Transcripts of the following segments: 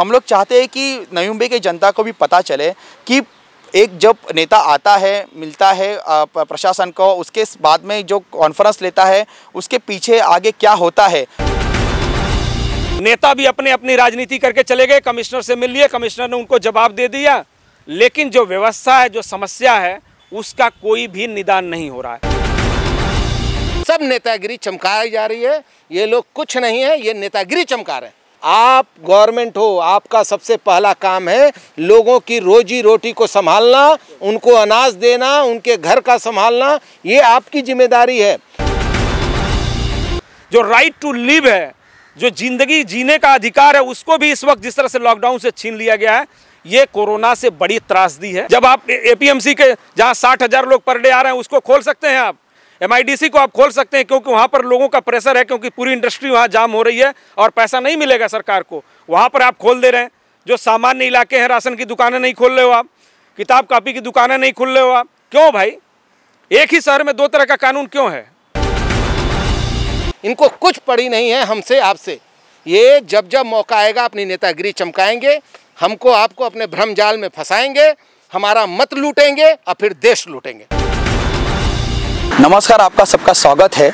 हम लोग चाहते हैं कि नई मुंबई की जनता को भी पता चले कि एक जब नेता आता है मिलता है प्रशासन को उसके बाद में जो कॉन्फ्रेंस लेता है उसके पीछे आगे क्या होता है नेता भी अपने अपनी राजनीति करके चले गए कमिश्नर से मिल लिए कमिश्नर ने उनको जवाब दे दिया लेकिन जो व्यवस्था है जो समस्या है उसका कोई भी निदान नहीं हो रहा है सब नेतागिरी चमकाई जा रही है ये लोग कुछ नहीं है ये नेतागिरी चमका रहे हैं आप गवर्नमेंट हो आपका सबसे पहला काम है लोगों की रोजी रोटी को संभालना उनको अनाज देना उनके घर का संभालना ये आपकी जिम्मेदारी है जो राइट टू लिव है जो जिंदगी जीने का अधिकार है उसको भी इस वक्त जिस तरह से लॉकडाउन से छीन लिया गया है ये कोरोना से बड़ी त्रासदी है जब आप एपीएमसी के जहाँ साठ हजार लोग पर डे आ रहे हैं उसको खोल सकते हैं आप एमआईडीसी को आप खोल सकते हैं क्योंकि वहाँ पर लोगों का प्रेशर है क्योंकि पूरी इंडस्ट्री वहाँ जाम हो रही है और पैसा नहीं मिलेगा सरकार को वहाँ पर आप खोल दे रहे हैं जो सामान्य इलाके हैं राशन की दुकानें नहीं खोल रहे हो आप किताब कापी की दुकानें नहीं खोल रहे हो आप क्यों भाई एक ही शहर में दो तरह का कानून क्यों है इनको कुछ पड़ी नहीं है हमसे आपसे ये जब जब मौका आएगा अपनी नेतागिरी चमकाएंगे हमको आपको अपने भ्रम जाल में फंसाएंगे हमारा मत लूटेंगे और फिर देश लूटेंगे नमस्कार आपका सबका स्वागत है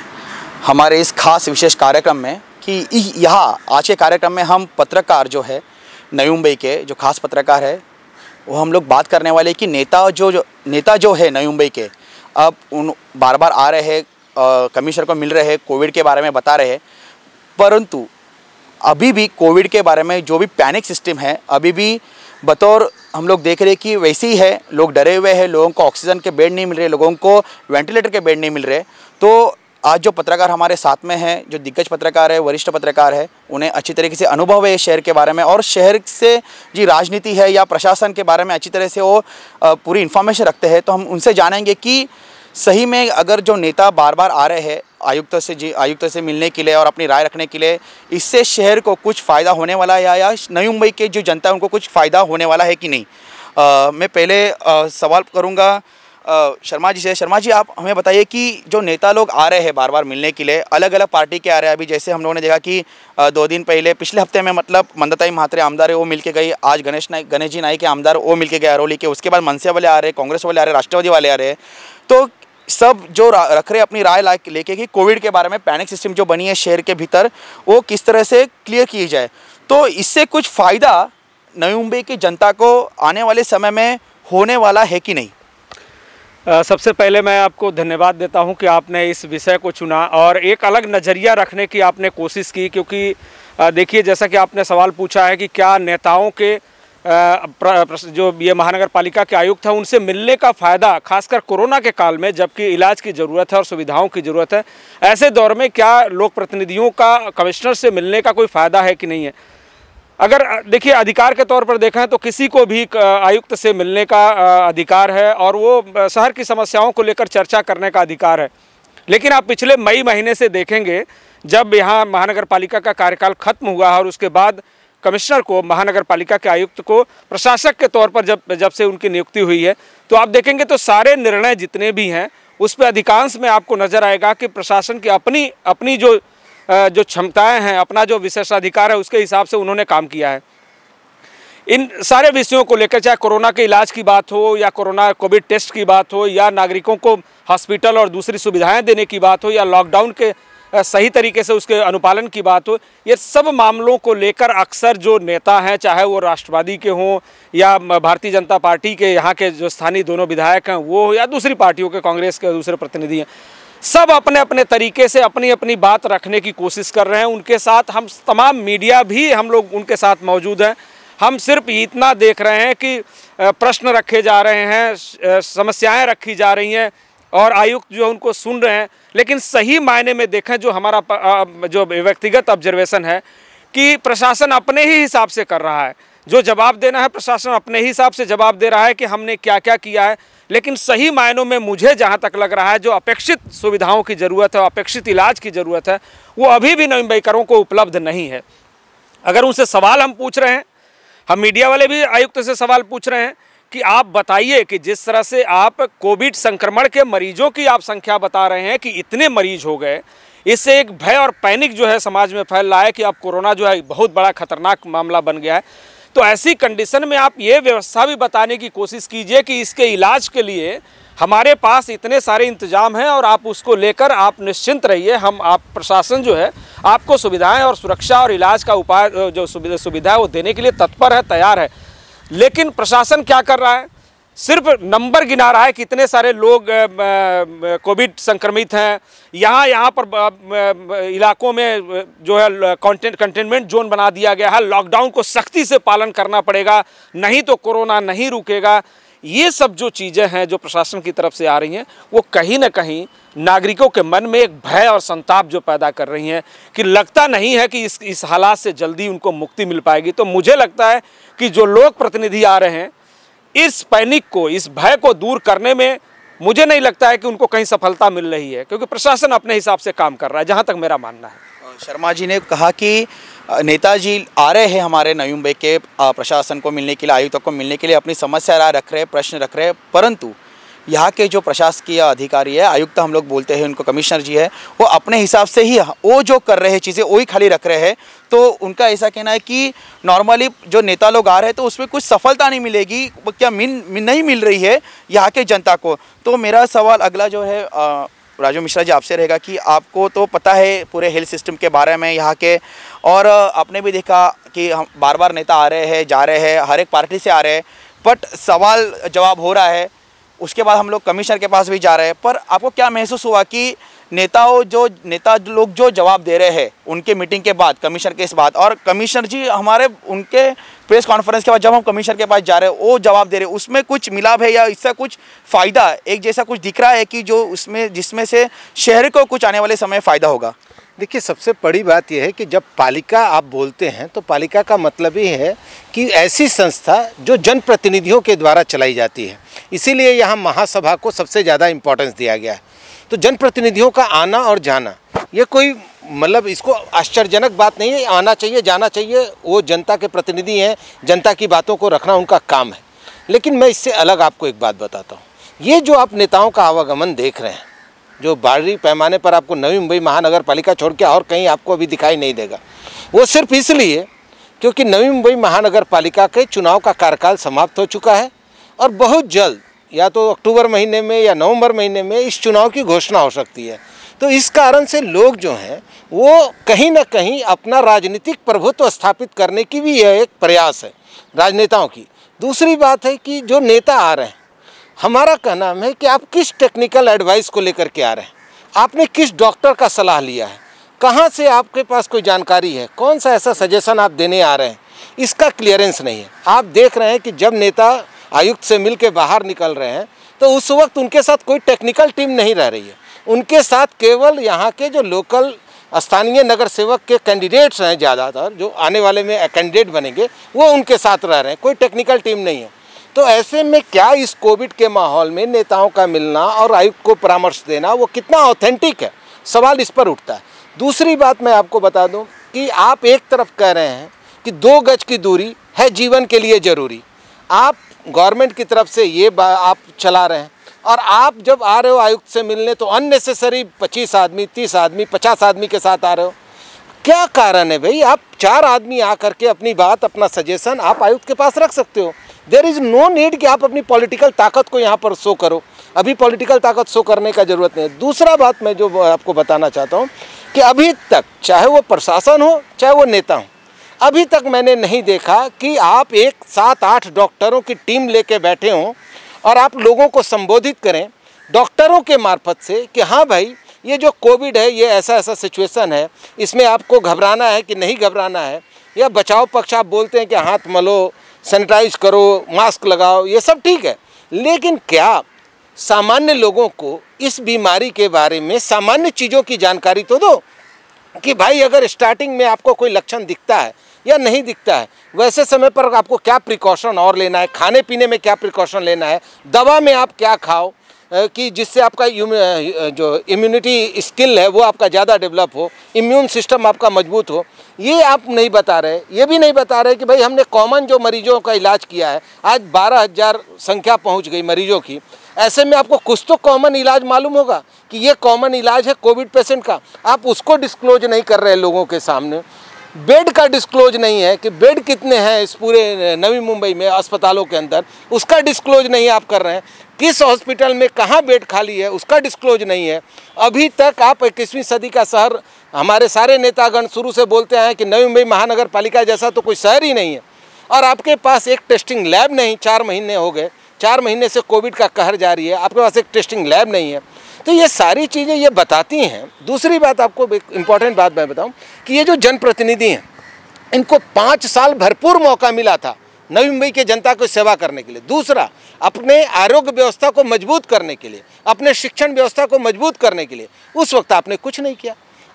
हमारे इस खास विशेष कार्यक्रम में कि यहाँ आज के कार्यक्रम में हम पत्रकार जो है नई मुंबई के जो खास पत्रकार है वो हम लोग बात करने वाले कि नेता जो, जो नेता जो है नई मुंबई के अब उन बार बार आ रहे हैं कमिश्नर को मिल रहे हैं कोविड के बारे में बता रहे हैं परंतु अभी भी कोविड के बारे में जो भी पैनिक सिस्टम है अभी भी बतौर हम लोग देख रहे कि वैसे ही है लोग डरे हुए हैं लोगों को ऑक्सीजन के बेड नहीं मिल रहे लोगों को वेंटिलेटर के बेड नहीं मिल रहे तो आज जो पत्रकार हमारे साथ में हैं जो दिग्गज पत्रकार है वरिष्ठ पत्रकार है उन्हें अच्छी तरीके से अनुभव है शहर के बारे में और शहर से जी राजनीति है या प्रशासन के बारे में अच्छी तरह से वो पूरी इन्फॉर्मेशन रखते हैं तो हम उनसे जानेंगे कि सही में अगर जो नेता बार बार आ रहे हैं आयुक्त से जी आयुक्त से मिलने के लिए और अपनी राय रखने के लिए इससे शहर को कुछ फ़ायदा होने वाला है या, नई मुंबई के जो जनता है उनको कुछ फ़ायदा होने वाला है कि नहीं आ, मैं पहले आ, सवाल करूँगा शर्मा जी से शर्मा जी आप हमें बताइए कि जो नेता लोग आ रहे हैं बार बार मिलने के लिए अलग अलग पार्टी के आ रहे हैं अभी जैसे हम लोगों ने देखा कि दो दिन पहले पिछले हफ्ते में मतलब मंदताई महात्रे आमदार है वो मिलके गई आज गणेश नाई गणेश जी नाई के आमदार वो मिलके गए अरोली के उसके बाद मनसे वाले आ रहे कांग्रेस वाले आ रहे राष्ट्रवादी वाले आ रहे तो सब जो रख रहे अपनी राय ला लेके कि कोविड के बारे में पैनिक सिस्टम जो बनी है शहर के भीतर वो किस तरह से क्लियर की जाए तो इससे कुछ फ़ायदा नई मुंबई की जनता को आने वाले समय में होने वाला है कि नहीं सबसे पहले मैं आपको धन्यवाद देता हूं कि आपने इस विषय को चुना और एक अलग नज़रिया रखने की आपने कोशिश की क्योंकि देखिए जैसा कि आपने सवाल पूछा है कि क्या नेताओं के जो ये महानगर पालिका के आयुक्त हैं उनसे मिलने का फ़ायदा खासकर कोरोना के काल में जबकि इलाज की ज़रूरत है और सुविधाओं की ज़रूरत है ऐसे दौर में क्या लोक प्रतिनिधियों का कमिश्नर से मिलने का कोई फ़ायदा है कि नहीं है अगर देखिए अधिकार के तौर पर देखें तो किसी को भी आयुक्त से मिलने का अधिकार है और वो शहर की समस्याओं को लेकर चर्चा करने का अधिकार है लेकिन आप पिछले मई महीने से देखेंगे जब यहाँ महानगर पालिका का कार्यकाल खत्म हुआ है और उसके बाद कमिश्नर को महानगर पालिका के आयुक्त को प्रशासक के तौर पर जब जब से उनकी नियुक्ति हुई है तो आप देखेंगे तो सारे निर्णय जितने भी हैं उस पर अधिकांश में आपको नजर आएगा कि प्रशासन की अपनी अपनी जो जो क्षमताएं हैं अपना जो विशेषाधिकार है उसके हिसाब से उन्होंने काम किया है इन सारे विषयों को लेकर चाहे कोरोना के इलाज की बात हो या कोरोना कोविड टेस्ट की बात हो या नागरिकों को हॉस्पिटल और दूसरी सुविधाएं देने की बात हो या लॉकडाउन के सही तरीके से उसके अनुपालन की बात हो ये सब मामलों को लेकर अक्सर जो नेता हैं चाहे वो राष्ट्रवादी के हों या भारतीय जनता पार्टी के यहाँ के जो स्थानीय दोनों विधायक हैं वो या दूसरी पार्टियों के कांग्रेस के दूसरे प्रतिनिधि हैं सब अपने अपने तरीके से अपनी अपनी बात रखने की कोशिश कर रहे हैं उनके साथ हम तमाम मीडिया भी हम लोग उनके साथ मौजूद हैं हम सिर्फ इतना देख रहे हैं कि प्रश्न रखे जा रहे हैं समस्याएं रखी जा रही हैं और आयुक्त जो उनको सुन रहे हैं लेकिन सही मायने में देखें जो हमारा जो व्यक्तिगत ऑब्जर्वेशन है कि प्रशासन अपने ही हिसाब से कर रहा है जो जवाब देना है प्रशासन अपने ही हिसाब से जवाब दे रहा है कि हमने क्या क्या किया है लेकिन सही मायनों में मुझे जहाँ तक लग रहा है जो अपेक्षित सुविधाओं की ज़रूरत है अपेक्षित इलाज की ज़रूरत है वो अभी भी मुंबईकरों को उपलब्ध नहीं है अगर उनसे सवाल हम पूछ रहे हैं हम मीडिया वाले भी आयुक्त से सवाल पूछ रहे हैं कि आप बताइए कि जिस तरह से आप कोविड संक्रमण के मरीजों की आप संख्या बता रहे हैं कि इतने मरीज हो गए इससे एक भय और पैनिक जो है समाज में फैल रहा है कि अब कोरोना जो है बहुत बड़ा खतरनाक मामला बन गया है तो ऐसी कंडीशन में आप ये व्यवस्था भी बताने की कोशिश कीजिए कि इसके इलाज के लिए हमारे पास इतने सारे इंतजाम हैं और आप उसको लेकर आप निश्चिंत रहिए हम आप प्रशासन जो है आपको सुविधाएं और सुरक्षा और इलाज का उपाय जो सुविधा है वो देने के लिए तत्पर है तैयार है लेकिन प्रशासन क्या कर रहा है सिर्फ नंबर गिना रहा है कि इतने सारे लोग कोविड संक्रमित हैं यहाँ यहाँ पर इलाकों में जो है कॉन्टेंट कंटेनमेंट जोन बना दिया गया है लॉकडाउन को सख्ती से पालन करना पड़ेगा नहीं तो कोरोना नहीं रुकेगा ये सब जो चीज़ें हैं जो प्रशासन की तरफ से आ रही हैं वो कहीं ना कहीं नागरिकों के मन में एक भय और संताप जो पैदा कर रही हैं कि लगता नहीं है कि इस इस हालात से जल्दी उनको मुक्ति मिल पाएगी तो मुझे लगता है कि जो लोक प्रतिनिधि आ रहे हैं इस पैनिक को इस भय को दूर करने में मुझे नहीं लगता है कि उनको कहीं सफलता मिल रही है क्योंकि प्रशासन अपने हिसाब से काम कर रहा है जहाँ तक मेरा मानना है शर्मा जी ने कहा कि नेताजी आ रहे हैं हमारे नई मुंबई के प्रशासन को मिलने के लिए आयुक्तों को मिलने के लिए अपनी समस्या राय रख रहे हैं प्रश्न रख रहे हैं परंतु यहाँ के जो प्रशासकीय अधिकारी है आयुक्त हम लोग बोलते हैं उनको कमिश्नर जी है वो अपने हिसाब से ही वो जो कर रहे हैं चीज़ें वो ही खाली रख रहे हैं तो उनका ऐसा कहना है कि नॉर्मली जो नेता लोग आ रहे हैं तो उसमें कुछ सफलता नहीं मिलेगी क्या मिन, मिन नहीं मिल रही है यहाँ के जनता को तो मेरा सवाल अगला जो है आ, राजू मिश्रा जी आपसे रहेगा कि आपको तो पता है पूरे हेल्थ सिस्टम के बारे में यहाँ के और आपने भी देखा कि हम बार बार नेता आ रहे हैं जा रहे हैं हर एक पार्टी से आ रहे हैं बट सवाल जवाब हो रहा है उसके बाद हम लोग कमिश्नर के पास भी जा रहे हैं पर आपको क्या महसूस हुआ कि नेताओं जो नेता लोग जो जवाब दे रहे हैं उनके मीटिंग के बाद कमिश्नर के इस बात और कमिश्नर जी हमारे उनके प्रेस कॉन्फ्रेंस के बाद जब हम कमिश्नर के पास जा रहे हैं वो जवाब दे रहे हैं उसमें कुछ मिलाप है या इसका कुछ फ़ायदा एक जैसा कुछ दिख रहा है कि जो उसमें जिसमें से शहर को कुछ आने वाले समय फ़ायदा होगा देखिए सबसे बड़ी बात यह है कि जब पालिका आप बोलते हैं तो पालिका का मतलब ये है कि ऐसी संस्था जो जनप्रतिनिधियों के द्वारा चलाई जाती है इसीलिए यहाँ महासभा को सबसे ज़्यादा इम्पोर्टेंस दिया गया है तो जनप्रतिनिधियों का आना और जाना ये कोई मतलब इसको आश्चर्यजनक बात नहीं है आना चाहिए जाना चाहिए वो जनता के प्रतिनिधि हैं जनता की बातों को रखना उनका काम है लेकिन मैं इससे अलग आपको एक बात बताता हूँ ये जो आप नेताओं का आवागमन देख रहे हैं जो बाहरी पैमाने पर आपको नवी मुंबई महानगर पालिका छोड़ के और कहीं आपको अभी दिखाई नहीं देगा वो सिर्फ इसलिए क्योंकि नवी मुंबई महानगर पालिका के चुनाव का कार्यकाल समाप्त हो चुका है और बहुत जल्द या तो अक्टूबर महीने में या नवंबर महीने में इस चुनाव की घोषणा हो सकती है तो इस कारण से लोग जो हैं वो कहीं ना कहीं अपना राजनीतिक प्रभुत्व स्थापित करने की भी यह एक प्रयास है राजनेताओं की दूसरी बात है कि जो नेता आ रहे हैं हमारा कहना है कि आप किस टेक्निकल एडवाइस को लेकर के आ रहे हैं आपने किस डॉक्टर का सलाह लिया है कहाँ से आपके पास कोई जानकारी है कौन सा ऐसा सजेशन आप देने आ रहे हैं इसका क्लियरेंस नहीं है आप देख रहे हैं कि जब नेता आयुक्त से मिल के बाहर निकल रहे हैं तो उस वक्त उनके साथ कोई टेक्निकल टीम नहीं रह रही है उनके साथ केवल यहाँ के जो लोकल स्थानीय नगर सेवक के कैंडिडेट्स हैं ज़्यादातर जो आने वाले में कैंडिडेट बनेंगे वो उनके साथ रह रहे हैं कोई टेक्निकल टीम नहीं है तो ऐसे में क्या इस कोविड के माहौल में नेताओं का मिलना और आयुक्त को परामर्श देना वो कितना ऑथेंटिक है सवाल इस पर उठता है दूसरी बात मैं आपको बता दूँ कि आप एक तरफ कह रहे हैं कि दो गज की दूरी है जीवन के लिए ज़रूरी आप गवर्नमेंट की तरफ से ये आप चला रहे हैं और आप जब आ रहे हो आयुक्त से मिलने तो अननेसेसरी पच्चीस आदमी तीस आदमी पचास आदमी के साथ आ रहे हो क्या कारण है भाई आप चार आदमी आ करके अपनी बात अपना सजेशन आप आयुक्त के पास रख सकते हो देर इज़ नो नीड कि आप अपनी पॉलिटिकल ताकत को यहाँ पर शो करो अभी पॉलिटिकल ताकत शो करने का ज़रूरत नहीं है दूसरा बात मैं जो आपको बताना चाहता हूँ कि अभी तक चाहे वो प्रशासन हो चाहे वो नेता हो अभी तक मैंने नहीं देखा कि आप एक सात आठ डॉक्टरों की टीम लेके बैठे हों और आप लोगों को संबोधित करें डॉक्टरों के मार्फत से कि हाँ भाई ये जो कोविड है ये ऐसा ऐसा सिचुएशन है इसमें आपको घबराना है कि नहीं घबराना है या बचाव पक्ष आप बोलते हैं कि हाथ मलो सैनिटाइज करो मास्क लगाओ ये सब ठीक है लेकिन क्या सामान्य लोगों को इस बीमारी के बारे में सामान्य चीज़ों की जानकारी तो दो कि भाई अगर स्टार्टिंग में आपको कोई लक्षण दिखता है या नहीं दिखता है वैसे समय पर आपको क्या प्रिकॉशन और लेना है खाने पीने में क्या प्रिकॉशन लेना है दवा में आप क्या खाओ कि जिससे आपका जो इम्यूनिटी स्किल है वो आपका ज़्यादा डेवलप हो इम्यून सिस्टम आपका मजबूत हो ये आप नहीं बता रहे ये भी नहीं बता रहे कि भाई हमने कॉमन जो मरीजों का इलाज किया है आज बारह हज़ार संख्या पहुंच गई मरीजों की ऐसे में आपको कुछ तो कॉमन इलाज मालूम होगा कि ये कॉमन इलाज है कोविड पेशेंट का आप उसको डिस्क्लोज नहीं कर रहे लोगों के सामने बेड का डिस्क्लोज नहीं है कि बेड कितने हैं इस पूरे नवी मुंबई में अस्पतालों के अंदर उसका डिस्क्लोज नहीं आप कर रहे हैं किस हॉस्पिटल में कहाँ बेड खाली है उसका डिस्क्लोज नहीं है अभी तक आप इक्कीसवीं सदी का शहर हमारे सारे नेतागण शुरू से बोलते हैं कि नवी मुंबई महानगर पालिका जैसा तो कोई शहर ही नहीं है और आपके पास एक टेस्टिंग लैब नहीं चार महीने हो गए चार महीने से कोविड का कहर जारी है आपके पास एक टेस्टिंग लैब नहीं है तो ये सारी चीज़ें ये बताती हैं दूसरी बात आपको एक इम्पॉर्टेंट बात मैं बताऊं कि ये जो जनप्रतिनिधि हैं इनको पाँच साल भरपूर मौका मिला था नवी मुंबई के जनता को सेवा करने के लिए दूसरा अपने आरोग्य व्यवस्था को मजबूत करने के लिए अपने शिक्षण व्यवस्था को मजबूत करने के लिए उस वक्त आपने कुछ नहीं किया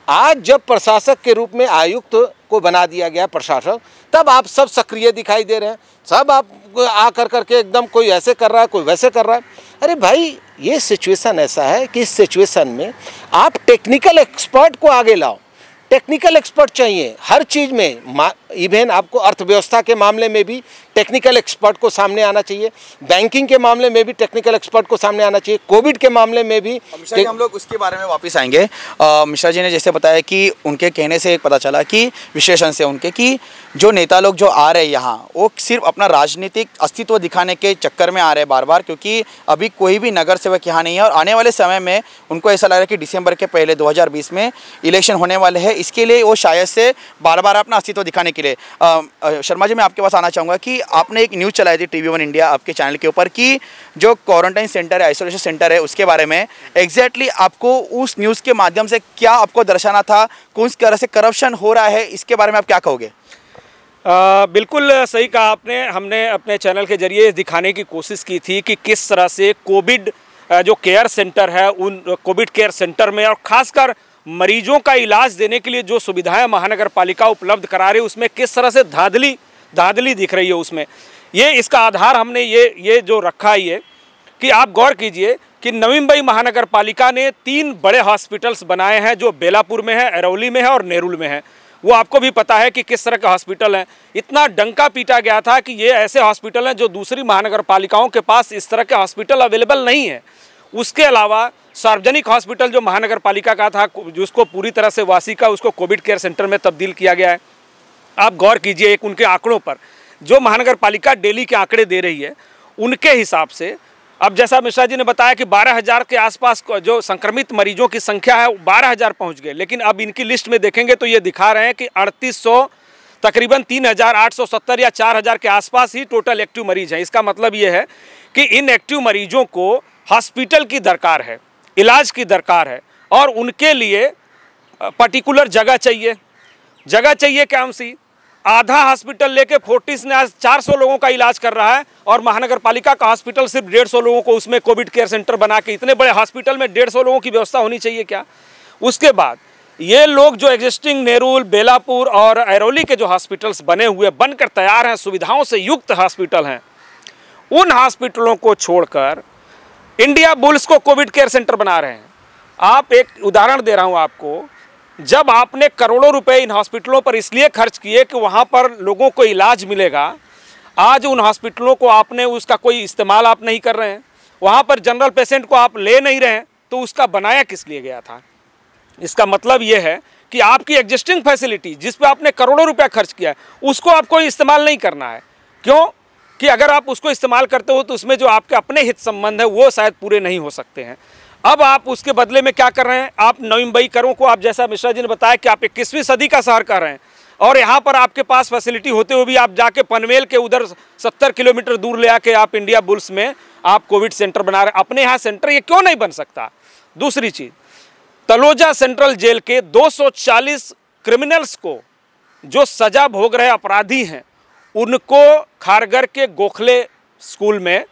आज जब प्रशासक के रूप में आयुक्त को बना दिया गया प्रशासक तब आप सब सक्रिय दिखाई दे रहे हैं सब आप आ कर करके एकदम कोई ऐसे कर रहा है कोई वैसे कर रहा है अरे भाई ये सिचुएशन ऐसा है कि इस सिचुएशन में आप टेक्निकल एक्सपर्ट को आगे लाओ टेक्निकल एक्सपर्ट चाहिए हर चीज़ में इवेन आपको अर्थव्यवस्था के मामले में भी टेक्निकल एक्सपर्ट को सामने आना चाहिए बैंकिंग के मामले में भी टेक्निकल एक्सपर्ट को सामने आना चाहिए कोविड के मामले में भी जी हम लोग उसके बारे में वापस आएंगे मिश्रा जी ने जैसे बताया कि उनके कहने से पता चला कि विश्लेषण से उनके कि जो नेता लोग जो आ रहे हैं यहाँ वो सिर्फ अपना राजनीतिक अस्तित्व दिखाने के चक्कर में आ रहे हैं बार बार क्योंकि अभी कोई भी नगर सेवक यहाँ नहीं है और आने वाले समय में उनको ऐसा लग रहा है कि दिसंबर के पहले दो में इलेक्शन होने वाले हैं इसके लिए वो शायद से बार बार अपना अस्तित्व दिखाने के के लिए आ, शर्मा जी मैं आपके पास आना चाहूँगा कि आपने एक न्यूज़ चलाई थी टी वन इंडिया आपके चैनल के ऊपर कि जो क्वारंटाइन सेंटर है आइसोलेशन सेंटर है उसके बारे में एग्जैक्टली exactly आपको उस न्यूज़ के माध्यम से क्या आपको दर्शाना था कौन सी तरह से करप्शन हो रहा है इसके बारे में आप क्या कहोगे आ, बिल्कुल सही कहा आपने हमने अपने चैनल के जरिए दिखाने की कोशिश की थी कि किस तरह से कोविड जो केयर सेंटर है उन कोविड केयर सेंटर में और खासकर मरीजों का इलाज देने के लिए जो सुविधाएं महानगर पालिका उपलब्ध करा रही है उसमें किस तरह से धांधली धांधली दिख रही है उसमें ये इसका आधार हमने ये ये जो रखा है ये कि आप गौर कीजिए कि नवी मुंबई महानगर पालिका ने तीन बड़े हॉस्पिटल्स बनाए हैं जो बेलापुर में है अरौली में है और नेरुल में है वो आपको भी पता है कि किस तरह के हॉस्पिटल हैं इतना डंका पीटा गया था कि ये ऐसे हॉस्पिटल हैं जो दूसरी महानगर पालिकाओं के पास इस तरह के हॉस्पिटल अवेलेबल नहीं है उसके अलावा सार्वजनिक हॉस्पिटल जो महानगर पालिका का था जिसको पूरी तरह से वासी का उसको कोविड केयर सेंटर में तब्दील किया गया है आप गौर कीजिए एक उनके आंकड़ों पर जो महानगर पालिका डेली के आंकड़े दे रही है उनके हिसाब से अब जैसा मिश्रा जी ने बताया कि 12,000 के आसपास जो संक्रमित मरीजों की संख्या है बारह हजार पहुँच गए लेकिन अब इनकी लिस्ट में देखेंगे तो ये दिखा रहे हैं कि अड़तीस तकरीबन 3,870 या 4,000 के आसपास ही टोटल एक्टिव मरीज हैं इसका मतलब ये है कि इन एक्टिव मरीजों को हॉस्पिटल की दरकार है इलाज की दरकार है और उनके लिए पर्टिकुलर जगह चाहिए जगह चाहिए क्या सी आधा हॉस्पिटल लेके फोर्टिस ने आज 400 लोगों का इलाज कर रहा है और महानगर पालिका का हॉस्पिटल सिर्फ डेढ़ सौ लोगों को उसमें कोविड केयर सेंटर बना के इतने बड़े हॉस्पिटल में डेढ़ सौ लोगों की व्यवस्था होनी चाहिए क्या उसके बाद ये लोग जो एग्जिस्टिंग नेरूल बेलापुर और ऐरोली के जो हॉस्पिटल्स बने हुए बनकर तैयार हैं सुविधाओं से युक्त हॉस्पिटल हैं उन हॉस्पिटलों को छोड़कर इंडिया बुल्स को कोविड केयर सेंटर बना रहे हैं आप एक उदाहरण दे रहा हूँ आपको जब आपने करोड़ों रुपए इन हॉस्पिटलों पर इसलिए खर्च किए कि वहाँ पर लोगों को इलाज मिलेगा आज उन हॉस्पिटलों को आपने उसका कोई इस्तेमाल आप नहीं कर रहे हैं वहाँ पर जनरल पेशेंट को आप ले नहीं रहे हैं तो उसका बनाया किस लिए गया था इसका मतलब ये है कि आपकी एग्जिस्टिंग फैसिलिटी जिस पर आपने करोड़ों रुपया खर्च किया है उसको आपको इस्तेमाल नहीं करना है क्यों कि अगर आप उसको इस्तेमाल करते हो तो उसमें जो आपके अपने हित संबंध है वो शायद पूरे नहीं हो सकते हैं अब आप उसके बदले में क्या कर रहे हैं आप नवम्बई करों को आप जैसा मिश्रा जी ने बताया कि आप इक्कीसवीं सदी का शहर कर रहे हैं और यहाँ पर आपके पास फैसिलिटी होते हुए भी आप जाके पनवेल के उधर सत्तर किलोमीटर दूर ले आके आप इंडिया बुल्स में आप कोविड सेंटर बना रहे अपने यहाँ सेंटर ये क्यों नहीं बन सकता दूसरी चीज़ तलोजा सेंट्रल जेल के 240 क्रिमिनल्स को जो सजा भोग रहे अपराधी हैं उनको खारगर के गोखले स्कूल में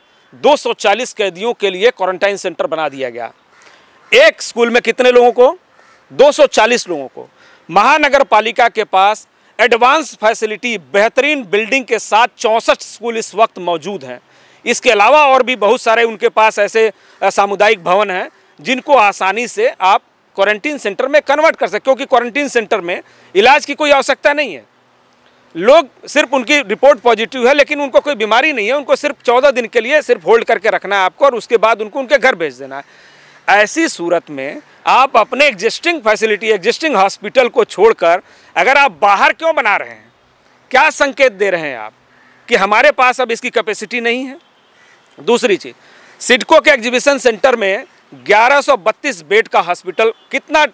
240 कैदियों के लिए क्वारंटाइन सेंटर बना दिया गया एक स्कूल में कितने लोगों को 240 लोगों को महानगर पालिका के पास एडवांस फैसिलिटी बेहतरीन बिल्डिंग के साथ चौंसठ स्कूल इस वक्त मौजूद हैं इसके अलावा और भी बहुत सारे उनके पास ऐसे सामुदायिक भवन हैं जिनको आसानी से आप क्वारंटीन सेंटर में कन्वर्ट कर सकते क्योंकि क्वारंटीन सेंटर में इलाज की कोई आवश्यकता नहीं है लोग सिर्फ उनकी रिपोर्ट पॉजिटिव है लेकिन उनको कोई बीमारी नहीं है उनको सिर्फ चौदह दिन के लिए सिर्फ होल्ड करके रखना है आपको और उसके बाद उनको उनके घर भेज देना है ऐसी सूरत में आप अपने एग्जिस्टिंग फैसिलिटी एग्जिस्टिंग हॉस्पिटल को छोड़कर अगर आप बाहर क्यों बना रहे हैं क्या संकेत दे रहे हैं आप कि हमारे पास अब इसकी कैपेसिटी नहीं है दूसरी चीज़ सिडको के एग्जीबिशन सेंटर में 1132 बेड का हॉस्पिटल कितना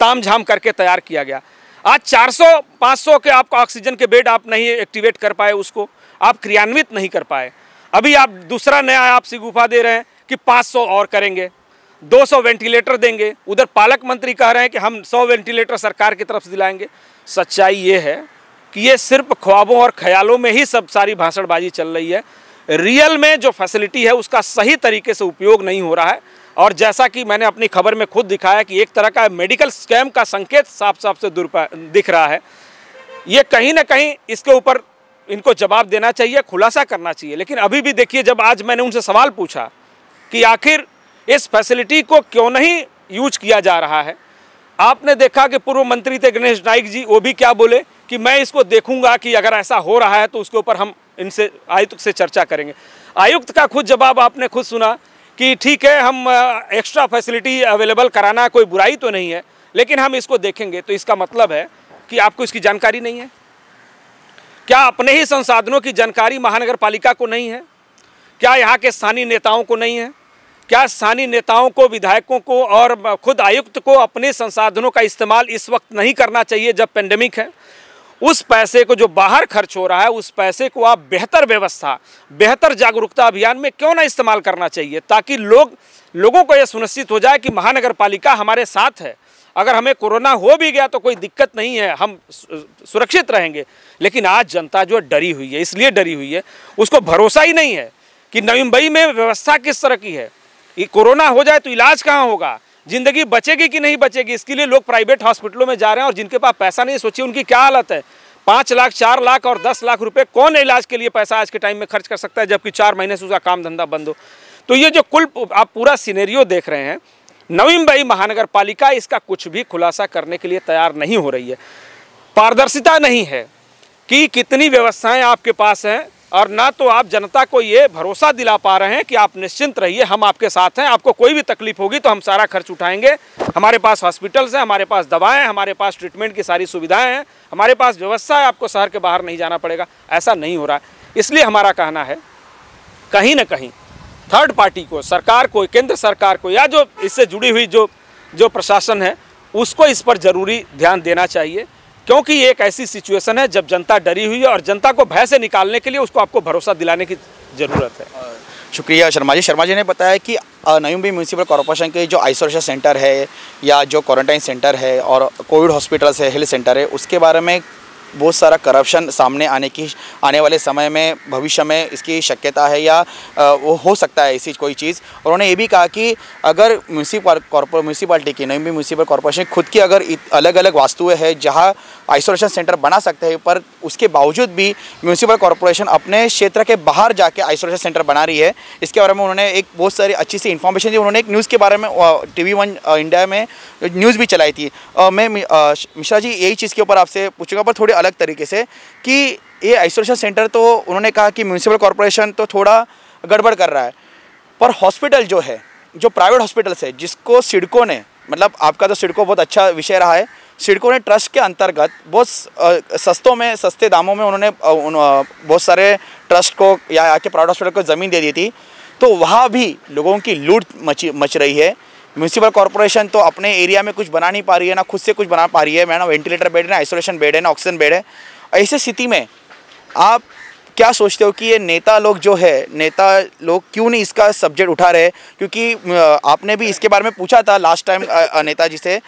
तामझाम करके तैयार किया गया आज 400 500 के आपको ऑक्सीजन के बेड आप नहीं एक्टिवेट कर पाए उसको आप क्रियान्वित नहीं कर पाए अभी आप दूसरा नया आप सिगुफा दे रहे हैं कि 500 और करेंगे 200 वेंटिलेटर देंगे उधर पालक मंत्री कह रहे हैं कि हम 100 वेंटिलेटर सरकार की तरफ से दिलाएंगे सच्चाई ये है कि ये सिर्फ ख्वाबों और ख्यालों में ही सब सारी भाषणबाजी चल रही है रियल में जो फैसिलिटी है उसका सही तरीके से उपयोग नहीं हो रहा है और जैसा कि मैंने अपनी खबर में खुद दिखाया कि एक तरह का मेडिकल स्कैम का संकेत साफ साफ से दूर दिख रहा है ये कहीं ना कहीं इसके ऊपर इनको जवाब देना चाहिए खुलासा करना चाहिए लेकिन अभी भी देखिए जब आज मैंने उनसे सवाल पूछा कि आखिर इस फैसिलिटी को क्यों नहीं यूज किया जा रहा है आपने देखा कि पूर्व मंत्री थे गणेश नाइक जी वो भी क्या बोले कि मैं इसको देखूंगा कि अगर ऐसा हो रहा है तो उसके ऊपर हम इनसे आयुक्त से चर्चा करेंगे आयुक्त का खुद जवाब आपने खुद सुना कि ठीक है हम एक्स्ट्रा फैसिलिटी अवेलेबल कराना कोई बुराई तो नहीं है लेकिन हम इसको देखेंगे तो इसका मतलब है कि आपको इसकी जानकारी नहीं है क्या अपने ही संसाधनों की जानकारी महानगर पालिका को नहीं है क्या यहाँ के स्थानीय नेताओं को नहीं है क्या स्थानीय नेताओं को विधायकों को और खुद आयुक्त को अपने संसाधनों का इस्तेमाल इस वक्त नहीं करना चाहिए जब पेंडेमिक है उस पैसे को जो बाहर खर्च हो रहा है उस पैसे को आप बेहतर व्यवस्था बेहतर जागरूकता अभियान में क्यों ना इस्तेमाल करना चाहिए ताकि लोग लोगों को यह सुनिश्चित हो जाए कि महानगर पालिका हमारे साथ है अगर हमें कोरोना हो भी गया तो कोई दिक्कत नहीं है हम सुरक्षित रहेंगे लेकिन आज जनता जो डरी हुई है इसलिए डरी हुई है उसको भरोसा ही नहीं है कि मुंबई में व्यवस्था किस तरह की है ये कोरोना हो जाए तो इलाज कहाँ होगा ज़िंदगी बचेगी कि नहीं बचेगी इसके लिए लोग प्राइवेट हॉस्पिटलों में जा रहे हैं और जिनके पास पैसा नहीं सोचिए उनकी क्या हालत है पाँच लाख चार लाख और दस लाख रुपए कौन इलाज के लिए पैसा आज के टाइम में खर्च कर सकता है जबकि चार महीने से उसका काम धंधा बंद हो तो ये जो कुल आप पूरा सीनेरियो देख रहे हैं नवी मुंबई महानगर पालिका इसका कुछ भी खुलासा करने के लिए तैयार नहीं हो रही है पारदर्शिता नहीं है कि कितनी व्यवस्थाएं आपके पास हैं और ना तो आप जनता को ये भरोसा दिला पा रहे हैं कि आप निश्चिंत रहिए हम आपके साथ हैं आपको कोई भी तकलीफ होगी तो हम सारा खर्च उठाएंगे हमारे पास हॉस्पिटल्स हैं हमारे पास दवाएं हमारे पास ट्रीटमेंट की सारी सुविधाएं हैं हमारे पास व्यवस्था है आपको शहर के बाहर नहीं जाना पड़ेगा ऐसा नहीं हो रहा है इसलिए हमारा कहना है कहीं ना कहीं थर्ड पार्टी को सरकार को केंद्र सरकार को या जो इससे जुड़ी हुई जो जो प्रशासन है उसको इस पर ज़रूरी ध्यान देना चाहिए क्योंकि एक ऐसी सिचुएशन है जब जनता डरी हुई है और जनता को भय से निकालने के लिए उसको आपको भरोसा दिलाने की ज़रूरत है शुक्रिया शर्मा जी शर्मा जी ने बताया कि नई मुंबई म्यूनसिपल कॉरपोरेशन के जो आइसोलेशन सेंटर है या जो क्वारंटाइन सेंटर है और कोविड हॉस्पिटल्स है हेल्थ सेंटर है उसके बारे में बहुत सारा करप्शन सामने आने की आने वाले समय में भविष्य में इसकी शक्यता है या वो हो सकता है ऐसी कोई चीज़ और उन्होंने ये भी कहा कि अगर म्यूनसिपल कॉर्पो म्यूनसिपाल्टी की नहीं भी म्यूनसिपल कॉरपोरेशन खुद की अगर अलग अलग वास्तुएँ हैं जहाँ आइसोलेशन सेंटर बना सकते हैं पर उसके बावजूद भी म्यूनसिपल कॉरपोरेशन अपने क्षेत्र के बाहर जाके आइसोलेशन सेंटर बना रही है इसके बारे में उन्होंने एक बहुत सारी अच्छी सी इन्फॉर्मेशन दी उन्होंने एक न्यूज़ के बारे में टी वी वन इंडिया में न्यूज़ भी चलाई थी मैं मिश्रा जी यही चीज़ के ऊपर आपसे पूछूंगा पर थोड़ी अलग तरीके से कि ये आइसोलेशन सेंटर तो उन्होंने कहा कि म्यूनसिपल कॉरपोरेशन तो थोड़ा गड़बड़ कर रहा है पर हॉस्पिटल जो है जो प्राइवेट हॉस्पिटल्स है जिसको सिडको ने मतलब आपका तो सिडको बहुत अच्छा विषय रहा है सिडको ने ट्रस्ट के अंतर्गत बहुत सस्तों में सस्ते दामों में उन्होंने उन, बहुत सारे ट्रस्ट को या आके प्राइवेट हॉस्पिटल को ज़मीन दे दी थी तो वहाँ भी लोगों की लूट मची मच रही है म्यूनसिपल कॉरपोरेशन तो अपने एरिया में कुछ बना नहीं पा रही है ना खुद से कुछ बना पा रही है ना वेंटिलेटर बेड है ना आइसोलेशन बेड है ना ऑक्सीजन बेड है ऐसे स्थिति में आप क्या सोचते हो कि ये नेता लोग जो है नेता लोग क्यों नहीं इसका सब्जेक्ट उठा रहे क्योंकि आपने भी इसके बारे में पूछा था लास्ट टाइम नेताजी से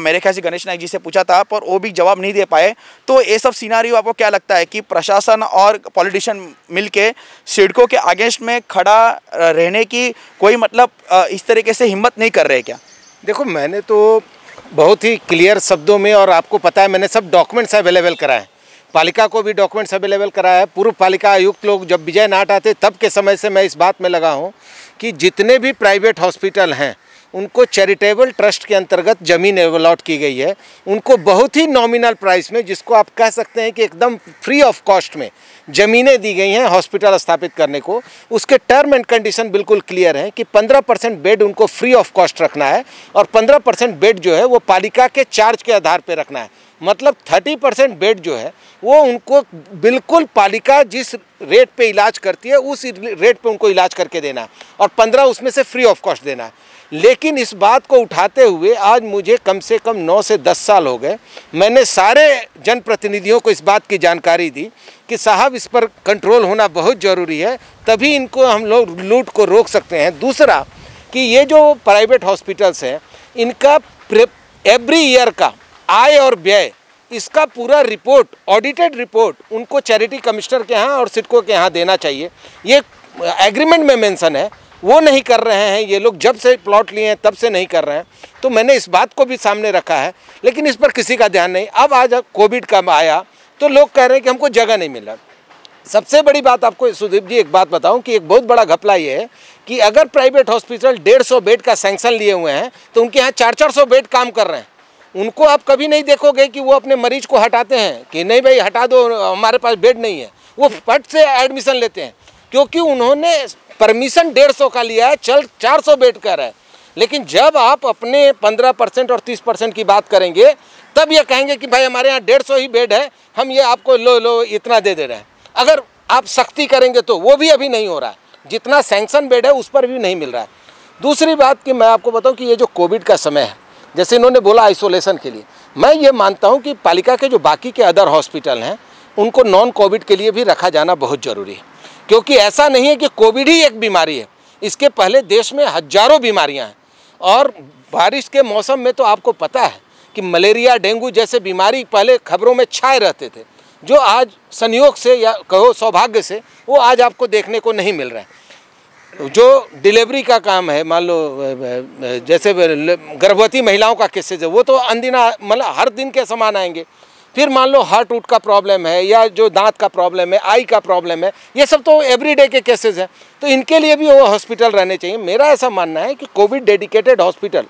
मेरे ख्याल से गणेश नायक जी से पूछा था पर वो भी जवाब नहीं दे पाए तो ये सब सीनारी आपको क्या लगता है कि प्रशासन और पॉलिटिशियन मिल के सड़कों के अगेंस्ट में खड़ा रहने की कोई मतलब इस तरीके से हिम्मत नहीं कर रहे क्या देखो मैंने तो बहुत ही क्लियर शब्दों में और आपको पता है मैंने सब डॉक्यूमेंट्स अवेलेबल कराए पालिका को भी डॉक्यूमेंट्स अवेलेबल कराया है पूर्व पालिका आयुक्त लोग जब विजय नाट आते तब के समय से मैं इस बात में लगा हूँ कि जितने भी प्राइवेट हॉस्पिटल हैं उनको चैरिटेबल ट्रस्ट के अंतर्गत ज़मीन अलॉट की गई है उनको बहुत ही नॉमिनल प्राइस में जिसको आप कह सकते हैं कि एकदम फ्री ऑफ कॉस्ट में ज़मीनें दी गई हैं हॉस्पिटल स्थापित करने को उसके टर्म एंड कंडीशन बिल्कुल क्लियर हैं कि 15 परसेंट बेड उनको फ्री ऑफ कॉस्ट रखना है और 15 परसेंट बेड जो है वो पालिका के चार्ज के आधार पर रखना है मतलब 30 परसेंट बेड जो है वो उनको बिल्कुल पालिका जिस रेट पे इलाज करती है उस रेट पे उनको इलाज करके देना है और 15 उसमें से फ्री ऑफ कॉस्ट देना है लेकिन इस बात को उठाते हुए आज मुझे कम से कम 9 से 10 साल हो गए मैंने सारे जनप्रतिनिधियों को इस बात की जानकारी दी कि साहब इस पर कंट्रोल होना बहुत ज़रूरी है तभी इनको हम लोग लूट को रोक सकते हैं दूसरा कि ये जो प्राइवेट हॉस्पिटल्स हैं इनका एवरी ईयर का आय और व्यय इसका पूरा रिपोर्ट ऑडिटेड रिपोर्ट उनको चैरिटी कमिश्नर के यहाँ और सिटको के यहाँ देना चाहिए ये एग्रीमेंट में मेंशन है वो नहीं कर रहे हैं ये लोग जब से प्लॉट लिए हैं तब से नहीं कर रहे हैं तो मैंने इस बात को भी सामने रखा है लेकिन इस पर किसी का ध्यान नहीं अब आज कोविड का आया तो लोग कह रहे हैं कि हमको जगह नहीं मिला सबसे बड़ी बात आपको सुदीप जी एक बात बताऊं कि एक बहुत बड़ा घपला ये है कि अगर प्राइवेट हॉस्पिटल डेढ़ सौ बेड का सैंक्शन लिए हुए हैं तो उनके यहाँ चार चार सौ बेड काम कर रहे हैं उनको आप कभी नहीं देखोगे कि वो अपने मरीज को हटाते हैं कि नहीं भाई हटा दो हमारे पास बेड नहीं है वो फट से एडमिशन लेते हैं क्योंकि उन्होंने परमिशन डेढ़ सौ का लिया है चल चार सौ बेड का है लेकिन जब आप अपने पंद्रह परसेंट और तीस परसेंट की बात करेंगे तब ये कहेंगे कि भाई हमारे यहाँ डेढ़ सौ ही बेड है हम ये आपको लो लो इतना दे दे रहे हैं अगर आप सख्ती करेंगे तो वो भी अभी नहीं हो रहा है जितना सेंक्शन बेड है उस पर भी नहीं मिल रहा है दूसरी बात कि मैं आपको बताऊँ कि ये जो कोविड का समय है जैसे इन्होंने बोला आइसोलेशन के लिए मैं ये मानता हूँ कि पालिका के जो बाकी के अदर हॉस्पिटल हैं उनको नॉन कोविड के लिए भी रखा जाना बहुत ज़रूरी है क्योंकि ऐसा नहीं है कि कोविड ही एक बीमारी है इसके पहले देश में हजारों बीमारियां हैं और बारिश के मौसम में तो आपको पता है कि मलेरिया डेंगू जैसे बीमारी पहले खबरों में छाए रहते थे जो आज संयोग से या कहो सौभाग्य से वो आज आपको देखने को नहीं मिल रहे हैं जो डिलीवरी का काम है मान लो जैसे गर्भवती महिलाओं का केसेज है वो तो अनदिना मतलब हर दिन के समान आएंगे फिर मान लो हार्ट उट का प्रॉब्लम है या जो दांत का प्रॉब्लम है आई का प्रॉब्लम है ये सब तो एवरीडे के केसेस हैं तो इनके लिए भी वो हॉस्पिटल रहने चाहिए मेरा ऐसा मानना है कि कोविड डेडिकेटेड हॉस्पिटल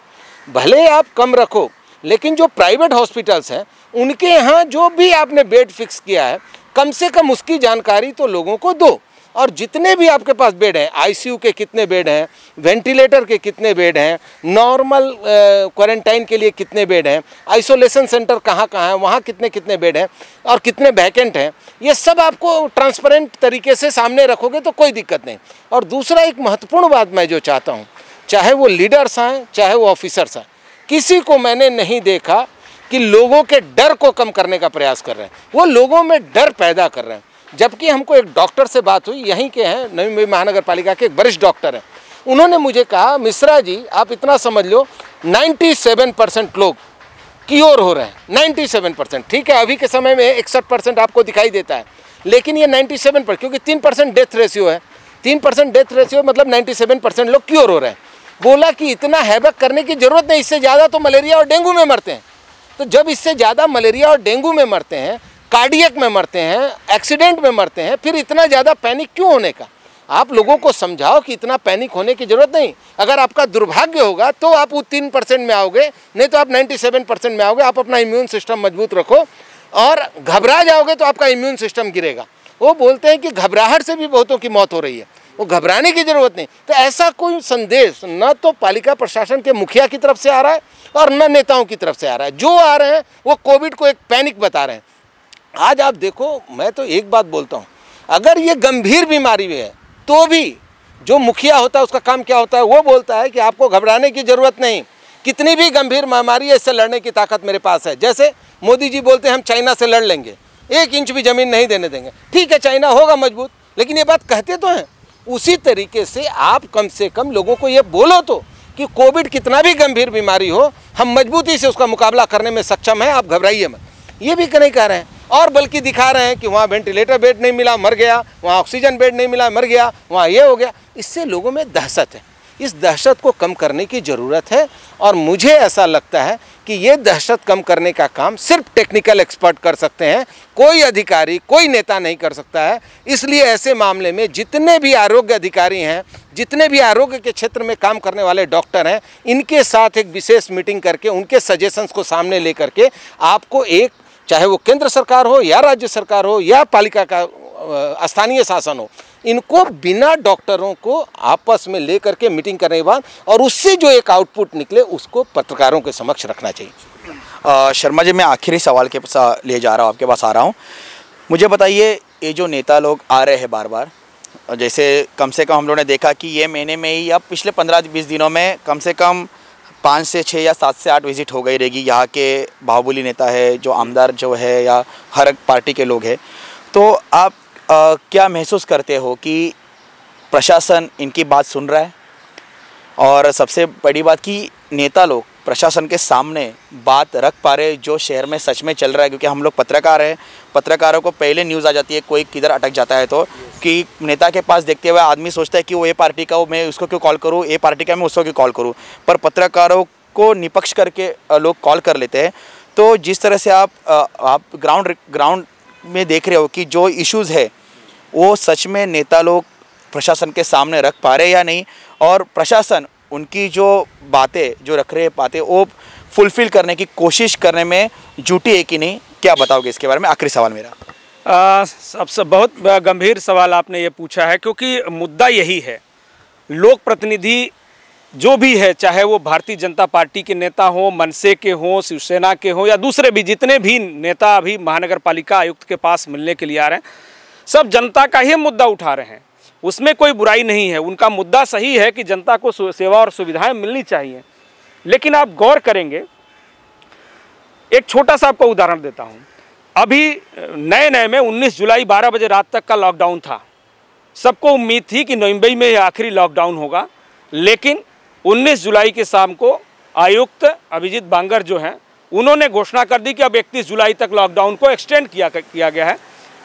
भले आप कम रखो लेकिन जो प्राइवेट हॉस्पिटल्स हैं उनके यहाँ जो भी आपने बेड फिक्स किया है कम से कम उसकी जानकारी तो लोगों को दो और जितने भी आपके पास बेड हैं आईसीयू के कितने बेड हैं वेंटिलेटर के कितने बेड हैं नॉर्मल क्वारंटाइन के लिए कितने बेड हैं आइसोलेशन सेंटर कहाँ कहाँ हैं वहाँ कितने कितने बेड हैं और कितने वैकेंट हैं ये सब आपको ट्रांसपेरेंट तरीके से सामने रखोगे तो कोई दिक्कत नहीं और दूसरा एक महत्वपूर्ण बात मैं जो चाहता हूँ चाहे वो लीडर्स आएँ चाहे वो ऑफिसर्स आएँ किसी को मैंने नहीं देखा कि लोगों के डर को कम करने का प्रयास कर रहे हैं वो लोगों में डर पैदा कर रहे हैं जबकि हमको एक डॉक्टर से बात हुई यहीं के हैं नवी मुंबई महानगर पालिका के एक वरिष्ठ डॉक्टर हैं उन्होंने मुझे कहा मिश्रा जी आप इतना समझ लो 97 परसेंट लोग क्योर हो रहे हैं 97 परसेंट ठीक है अभी के समय में इकसठ परसेंट आपको दिखाई देता है लेकिन ये 97 पर क्योंकि तीन परसेंट डेथ रेशियो है तीन परसेंट डेथ रेशियो मतलब 97 परसेंट लोग क्योर हो रहे हैं बोला कि इतना हैबक करने की ज़रूरत नहीं इससे ज़्यादा तो मलेरिया और डेंगू में मरते हैं तो जब इससे ज़्यादा मलेरिया और डेंगू में मरते हैं कार्डियक में मरते हैं एक्सीडेंट में मरते हैं फिर इतना ज़्यादा पैनिक क्यों होने का आप लोगों को समझाओ कि इतना पैनिक होने की ज़रूरत नहीं अगर आपका दुर्भाग्य होगा तो आप वो तीन परसेंट में आओगे नहीं तो आप 97 परसेंट में आओगे आप अपना इम्यून सिस्टम मजबूत रखो और घबरा जाओगे तो आपका इम्यून सिस्टम गिरेगा वो बोलते हैं कि घबराहट से भी बहुतों की मौत हो रही है वो घबराने की ज़रूरत नहीं तो ऐसा कोई संदेश न तो पालिका प्रशासन के मुखिया की तरफ से आ रहा है और न नेताओं की तरफ से आ रहा है जो आ रहे हैं वो कोविड को एक पैनिक बता रहे हैं आज आप देखो मैं तो एक बात बोलता हूँ अगर ये गंभीर बीमारी भी है तो भी जो मुखिया होता है उसका काम क्या होता है वो बोलता है कि आपको घबराने की ज़रूरत नहीं कितनी भी गंभीर महामारी है इससे लड़ने की ताकत मेरे पास है जैसे मोदी जी बोलते हैं हम चाइना से लड़ लेंगे एक इंच भी ज़मीन नहीं देने देंगे ठीक है चाइना होगा मजबूत लेकिन ये बात कहते तो हैं उसी तरीके से आप कम से कम लोगों को ये बोलो तो कि कोविड कितना भी गंभीर बीमारी हो हम मजबूती से उसका मुकाबला करने में सक्षम हैं आप घबराइए मत ये भी नहीं कह रहे हैं और बल्कि दिखा रहे हैं कि वहाँ वेंटिलेटर बेड नहीं मिला मर गया वहाँ ऑक्सीजन बेड नहीं मिला मर गया वहाँ ये हो गया इससे लोगों में दहशत है इस दहशत को कम करने की ज़रूरत है और मुझे ऐसा लगता है कि ये दहशत कम करने का काम सिर्फ टेक्निकल एक्सपर्ट कर सकते हैं कोई अधिकारी कोई नेता नहीं कर सकता है इसलिए ऐसे मामले में जितने भी आरोग्य अधिकारी हैं जितने भी आरोग्य के क्षेत्र में काम करने वाले डॉक्टर हैं इनके साथ एक विशेष मीटिंग करके उनके सजेशंस को सामने ले करके आपको एक चाहे वो केंद्र सरकार हो या राज्य सरकार हो या पालिका का स्थानीय शासन हो इनको बिना डॉक्टरों को आपस में ले के मीटिंग करने के बाद और उससे जो एक आउटपुट निकले उसको पत्रकारों के समक्ष रखना चाहिए शर्मा जी मैं आखिरी सवाल के पास ले जा रहा हूँ आपके पास आ रहा हूँ मुझे बताइए ये जो नेता लोग आ रहे हैं बार बार जैसे कम से कम हम लोगों ने देखा कि ये महीने में ही या पिछले पंद्रह बीस दिनों में कम से कम पाँच से छः या सात से आठ विज़िट हो गई रहेगी यहाँ के बाहुबली नेता है जो आमदार जो है या हर पार्टी के लोग हैं तो आप आ, क्या महसूस करते हो कि प्रशासन इनकी बात सुन रहा है और सबसे बड़ी बात कि नेता लोग प्रशासन के सामने बात रख पा रहे जो शहर में सच में चल रहा है क्योंकि हम लोग पत्रकार हैं पत्रकारों को पहले न्यूज़ आ जाती है कोई किधर अटक जाता है तो कि नेता के पास देखते हुए आदमी सोचता है कि वो ये पार्टी का वो मैं उसको क्यों कॉल करूँ ये पार्टी का मैं उसको क्यों कॉल करूँ पर पत्रकारों को निपक्ष करके लोग कॉल कर लेते हैं तो जिस तरह से आप आप ग्राउंड ग्राउंड में देख रहे हो कि जो इश्यूज़ है वो सच में नेता लोग प्रशासन के सामने रख पा रहे या नहीं और प्रशासन उनकी जो बातें जो रख रहे बातें वो फुलफ़िल करने की कोशिश करने में जुटी है कि नहीं क्या बताओगे इसके बारे में आखिरी सवाल मेरा आ, सब सब बहुत गंभीर सवाल आपने ये पूछा है क्योंकि मुद्दा यही है लोक प्रतिनिधि जो भी है चाहे वो भारतीय जनता पार्टी के नेता हों मनसे के हों शिवसेना के हों या दूसरे भी जितने भी नेता अभी महानगर पालिका आयुक्त के पास मिलने के लिए आ रहे हैं सब जनता का ही मुद्दा उठा रहे हैं उसमें कोई बुराई नहीं है उनका मुद्दा सही है कि जनता को सेवा और सुविधाएं मिलनी चाहिए लेकिन आप गौर करेंगे एक छोटा सा आपको उदाहरण देता हूँ अभी नए नए में 19 जुलाई 12 बजे रात तक का लॉकडाउन था सबको उम्मीद थी कि नवम्बई में यह आखिरी लॉकडाउन होगा लेकिन उन्नीस जुलाई के शाम को आयुक्त अभिजीत बांगर जो हैं उन्होंने घोषणा कर दी कि अब 31 जुलाई तक लॉकडाउन को एक्सटेंड किया किया गया है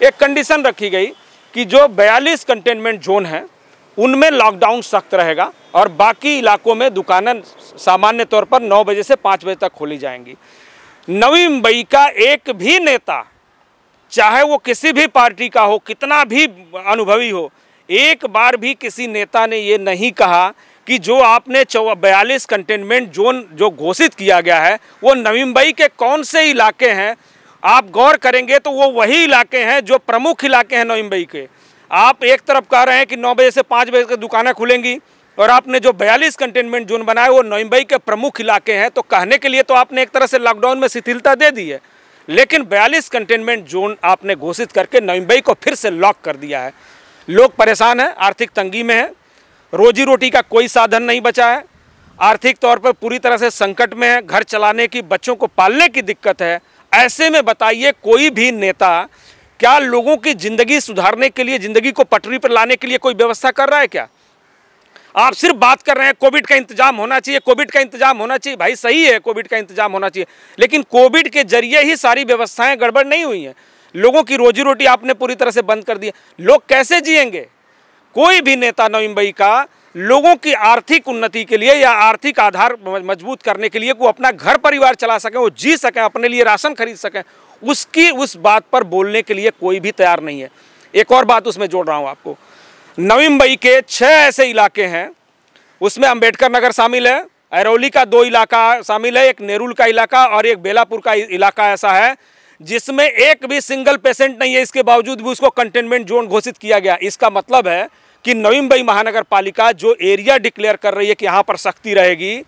एक कंडीशन रखी गई कि जो 42 कंटेनमेंट जोन हैं उनमें लॉकडाउन सख्त रहेगा और बाकी इलाकों में दुकानें सामान्य तौर पर 9 बजे से 5 बजे तक खोली जाएंगी नवी मुंबई का एक भी नेता चाहे वो किसी भी पार्टी का हो कितना भी अनुभवी हो एक बार भी किसी नेता ने ये नहीं कहा कि जो आपने बयालीस कंटेनमेंट जोन जो घोषित किया गया है वो नवी मुंबई के कौन से इलाके हैं आप गौर करेंगे तो वो वही इलाके हैं जो प्रमुख इलाके हैं नोइंबई के आप एक तरफ कह रहे हैं कि नौ बजे से पाँच बजे तक दुकानें खुलेंगी और आपने जो बयालीस कंटेनमेंट जोन बनाए वो नोइंबई के प्रमुख इलाके हैं तो कहने के लिए तो आपने एक तरह से लॉकडाउन में शिथिलता दे दी है लेकिन बयालीस कंटेनमेंट जोन आपने घोषित करके नोइंबई को फिर से लॉक कर दिया है लोग परेशान हैं आर्थिक तंगी में हैं रोजी रोटी का कोई साधन नहीं बचा है आर्थिक तौर पर पूरी तरह से संकट में है घर चलाने की बच्चों को पालने की दिक्कत है ऐसे में बताइए कोई भी नेता क्या लोगों की ज़िंदगी सुधारने के लिए ज़िंदगी को पटरी पर लाने के लिए कोई व्यवस्था कर रहा है क्या आप सिर्फ बात कर रहे हैं कोविड का इंतजाम होना चाहिए कोविड का इंतजाम होना चाहिए भाई सही है कोविड का इंतजाम होना चाहिए लेकिन कोविड के जरिए ही सारी व्यवस्थाएं गड़बड़ नहीं हुई हैं लोगों की रोजी रोटी आपने पूरी तरह से बंद कर दी लोग कैसे जिएंगे कोई भी नेता नवम्बई का लोगों की आर्थिक उन्नति के लिए या आर्थिक आधार मजबूत करने के लिए वो अपना घर परिवार चला सकें वो जी सकें अपने लिए राशन खरीद सकें उसकी उस बात पर बोलने के लिए कोई भी तैयार नहीं है एक और बात उसमें जोड़ रहा हूँ आपको नवी मुंबई के छः ऐसे इलाके हैं उसमें अम्बेडकर नगर शामिल है अरौली का दो इलाका शामिल है एक नेरुल का इलाका और एक बेलापुर का इलाका ऐसा है जिसमें एक भी सिंगल पेशेंट नहीं है इसके बावजूद भी उसको कंटेनमेंट जोन घोषित किया गया इसका मतलब है कि नवी मुंबई महानगर पालिका जो एरिया डिक्लेयर कर रही है कि यहाँ पर सख्ती रहेगी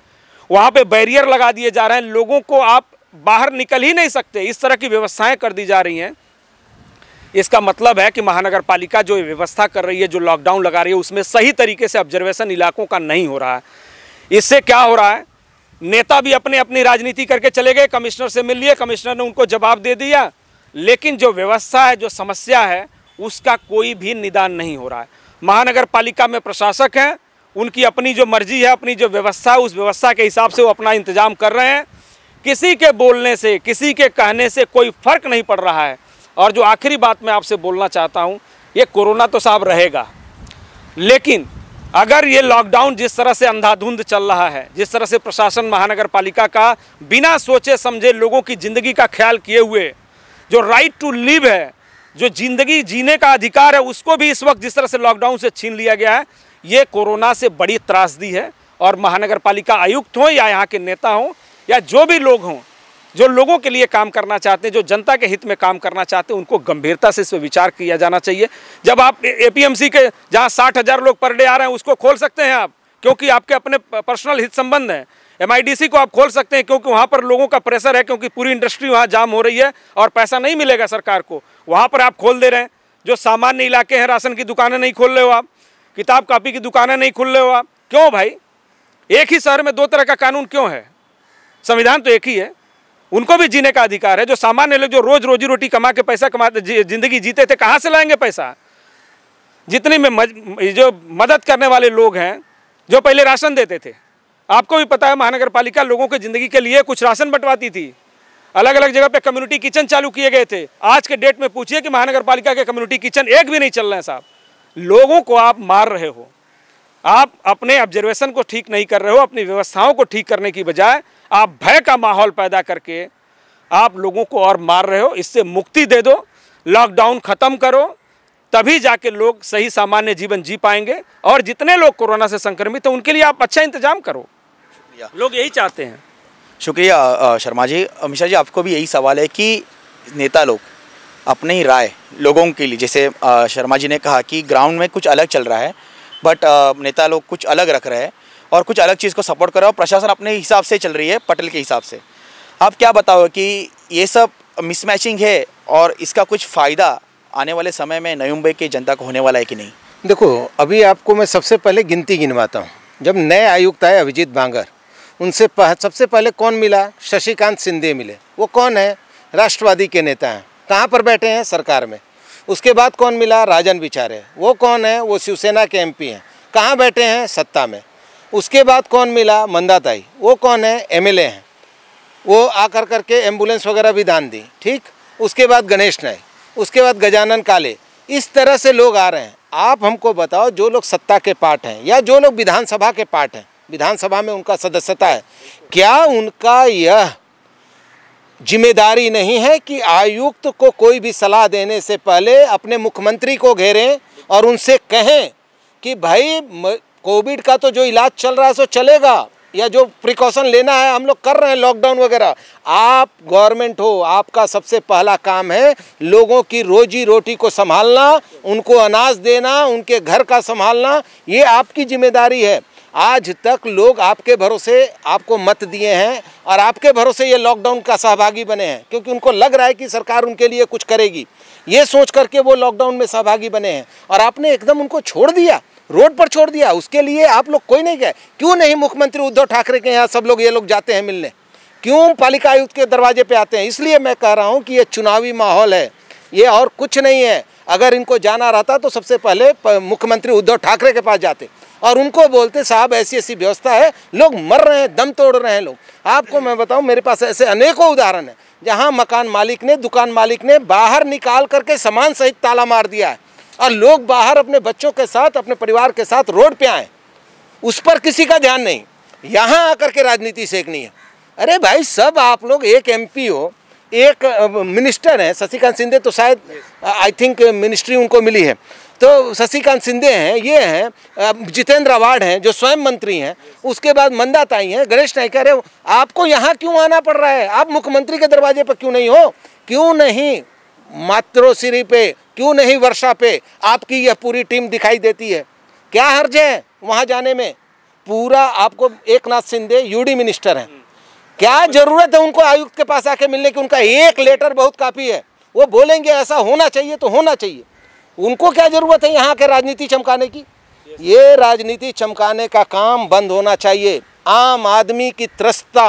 वहाँ पे बैरियर लगा दिए जा रहे हैं लोगों को आप बाहर निकल ही नहीं सकते इस तरह की व्यवस्थाएं कर दी जा रही हैं इसका मतलब है कि महानगर पालिका जो व्यवस्था कर रही है जो लॉकडाउन लगा रही है उसमें सही तरीके से ऑब्जर्वेशन इलाकों का नहीं हो रहा है इससे क्या हो रहा है नेता भी अपने अपनी राजनीति करके चले गए कमिश्नर से मिल लिए कमिश्नर ने उनको जवाब दे दिया लेकिन जो व्यवस्था है जो समस्या है उसका कोई भी निदान नहीं हो रहा है महानगर पालिका में प्रशासक हैं उनकी अपनी जो मर्जी है अपनी जो व्यवस्था है उस व्यवस्था के हिसाब से वो अपना इंतजाम कर रहे हैं किसी के बोलने से किसी के कहने से कोई फर्क नहीं पड़ रहा है और जो आखिरी बात मैं आपसे बोलना चाहता हूँ ये कोरोना तो साहब रहेगा लेकिन अगर ये लॉकडाउन जिस तरह से अंधाधुंध चल रहा है जिस तरह से प्रशासन महानगर पालिका का बिना सोचे समझे लोगों की ज़िंदगी का ख्याल किए हुए जो राइट टू लिव है जो जिंदगी जीने का अधिकार है उसको भी इस वक्त जिस तरह से लॉकडाउन से छीन लिया गया है ये कोरोना से बड़ी त्रासदी है और महानगर पालिका आयुक्त हों या यहाँ के नेता हों या जो भी लोग हों जो लोगों के लिए काम करना चाहते हैं जो जनता के हित में काम करना चाहते हैं उनको गंभीरता से इस पर विचार किया जाना चाहिए जब आप एपीएमसी के जहाँ साठ हज़ार लोग पर डे आ रहे हैं उसको खोल सकते हैं आप क्योंकि आपके अपने पर्सनल हित संबंध हैं एमआईडीसी को आप खोल सकते हैं क्योंकि वहाँ पर लोगों का प्रेशर है क्योंकि पूरी इंडस्ट्री वहाँ जाम हो रही है और पैसा नहीं मिलेगा सरकार को वहाँ पर आप खोल दे रहे हैं जो सामान्य इलाके हैं राशन की दुकानें नहीं खोल रहे हो आप किताब कापी की दुकानें नहीं खोल रहे हो आप क्यों भाई एक ही शहर में दो तरह का कानून क्यों है संविधान तो एक ही है उनको भी जीने का अधिकार है जो सामान्य लोग जो रोज रोजी रोटी कमा के पैसा कमाते जिंदगी जीते थे कहाँ से लाएंगे पैसा जितने में मज, जो मदद करने वाले लोग हैं जो पहले राशन देते थे आपको भी पता है महानगर पालिका लोगों की ज़िंदगी के लिए कुछ राशन बंटवाती थी अलग अलग जगह पे कम्युनिटी किचन चालू किए गए थे आज के डेट में पूछिए कि महानगर पालिका के कम्युनिटी किचन एक भी नहीं चल रहे हैं साहब लोगों को आप मार रहे हो आप अपने ऑब्जर्वेशन को ठीक नहीं कर रहे हो अपनी व्यवस्थाओं को ठीक करने की बजाय आप भय का माहौल पैदा करके आप लोगों को और मार रहे हो इससे मुक्ति दे दो लॉकडाउन ख़त्म करो तभी जाके लोग सही सामान्य जीवन जी पाएंगे और जितने लोग कोरोना से संक्रमित हैं उनके लिए आप अच्छा इंतजाम करो शुक्रिया लोग यही चाहते हैं शुक्रिया शर्मा जी मिश्रा जी आपको भी यही सवाल है कि नेता लोग अपने ही राय लोगों के लिए जैसे शर्मा जी ने कहा कि ग्राउंड में कुछ अलग चल रहा है बट नेता लोग कुछ अलग रख रहे हैं और कुछ अलग चीज़ को सपोर्ट कर रहा है और प्रशासन अपने हिसाब से चल रही है पटेल के हिसाब से आप क्या बताओ कि ये सब मिसमैचिंग है और इसका कुछ फ़ायदा आने वाले समय में नई मुंबई की जनता को होने वाला है कि नहीं देखो अभी आपको मैं सबसे पहले गिनती गिनवाता हूँ जब नए आयुक्त आए अभिजीत बांगर उनसे पह, सबसे पहले कौन मिला शशिकांत सिंधे मिले वो कौन है राष्ट्रवादी के नेता हैं कहाँ पर बैठे हैं सरकार में उसके बाद कौन मिला राजन बिचारे वो कौन है वो शिवसेना के एमपी हैं कहाँ बैठे हैं सत्ता में उसके बाद कौन मिला मंदाताई वो कौन है एमएलए हैं वो आकर करके एम्बुलेंस वगैरह भी दान दी ठीक उसके बाद गणेश नाई उसके बाद गजानन काले इस तरह से लोग आ रहे हैं आप हमको बताओ जो लोग सत्ता के पार्ट हैं या जो लोग विधानसभा के पार्ट हैं विधानसभा में उनका सदस्यता है क्या उनका यह जिम्मेदारी नहीं है कि आयुक्त को कोई भी सलाह देने से पहले अपने मुख्यमंत्री को घेरें और उनसे कहें कि भाई कोविड का तो जो इलाज चल रहा है सो चलेगा या जो प्रिकॉशन लेना है हम लोग कर रहे हैं लॉकडाउन वगैरह आप गवर्नमेंट हो आपका सबसे पहला काम है लोगों की रोजी रोटी को संभालना उनको अनाज देना उनके घर का संभालना ये आपकी जिम्मेदारी है आज तक लोग आपके भरोसे आपको मत दिए हैं और आपके भरोसे ये लॉकडाउन का सहभागी बने हैं क्योंकि उनको लग रहा है कि सरकार उनके लिए कुछ करेगी ये सोच करके वो लॉकडाउन में सहभागी बने हैं और आपने एकदम उनको छोड़ दिया रोड पर छोड़ दिया उसके लिए आप लोग कोई नहीं गए क्यों नहीं मुख्यमंत्री उद्धव ठाकरे के यहाँ सब लोग ये लोग जाते हैं मिलने क्यों पालिका आयुक्त के दरवाजे पर आते हैं इसलिए मैं कह रहा हूँ कि ये चुनावी माहौल है ये और कुछ नहीं है अगर इनको जाना रहता तो सबसे पहले मुख्यमंत्री उद्धव ठाकरे के पास जाते और उनको बोलते साहब ऐसी ऐसी व्यवस्था है लोग मर रहे हैं दम तोड़ रहे हैं लोग आपको मैं बताऊँ मेरे पास ऐसे अनेकों उदाहरण है जहाँ मकान मालिक ने दुकान मालिक ने बाहर निकाल करके सामान सहित ताला मार दिया है और लोग बाहर अपने बच्चों के साथ अपने परिवार के साथ रोड पर आए उस पर किसी का ध्यान नहीं यहाँ आकर के राजनीति सेकनी है अरे भाई सब आप लोग एक एम हो एक मिनिस्टर हैं शशिकांत सिंधे तो शायद आई थिंक मिनिस्ट्री उनको मिली है तो शशिकांत सिंधे हैं ये हैं जितेंद्र अवार्ड हैं जो स्वयं मंत्री हैं उसके बाद मंदाताई आई हैं गणेश नायक अरे आपको यहाँ क्यों आना पड़ रहा है आप मुख्यमंत्री के दरवाजे पर क्यों नहीं हो क्यों नहीं मातृश्री पे क्यों नहीं वर्षा पे आपकी यह पूरी टीम दिखाई देती है क्या हर्ज है वहाँ जाने में पूरा आपको एक नाथ सिंधे यू मिनिस्टर हैं क्या जरूरत है उनको आयुक्त के पास आके मिलने की उनका एक लेटर बहुत काफ़ी है वो बोलेंगे ऐसा होना चाहिए तो होना चाहिए उनको क्या ज़रूरत है यहाँ के राजनीति चमकाने की ये राजनीति चमकाने का काम बंद होना चाहिए आम आदमी की त्रस्ता